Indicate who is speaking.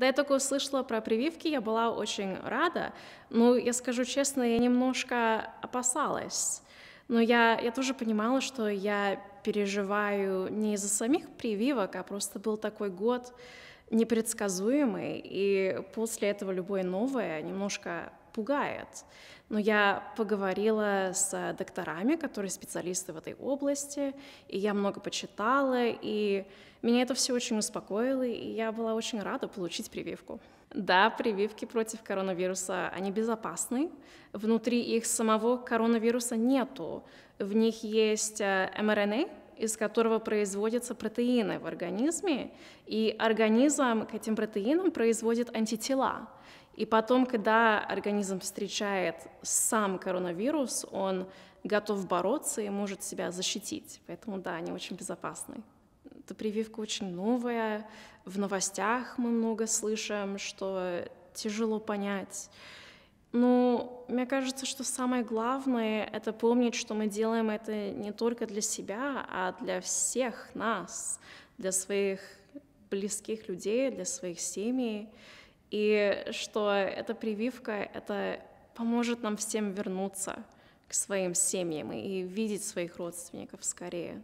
Speaker 1: Когда я только услышала про прививки, я была очень рада. Ну, я скажу честно, я немножко опасалась. Но я, я тоже понимала, что я переживаю не из-за самих прививок, а просто был такой год непредсказуемый, и после этого любое новое немножко пугает. Но я поговорила с э, докторами, которые специалисты в этой области, и я много почитала, и меня это все очень успокоило, и я была очень рада получить прививку. Да, прививки против коронавируса, они безопасны. Внутри их самого коронавируса нету. В них есть mRNA, э, из которого производятся протеины в организме, и организм к этим протеинам производит антитела. И потом, когда организм встречает сам коронавирус, он готов бороться и может себя защитить. Поэтому, да, они очень безопасны. Эта прививка очень новая. В новостях мы много слышим, что тяжело понять, ну, мне кажется, что самое главное — это помнить, что мы делаем это не только для себя, а для всех нас, для своих близких людей, для своих семей, и что эта прививка — это поможет нам всем вернуться к своим семьям и видеть своих родственников скорее.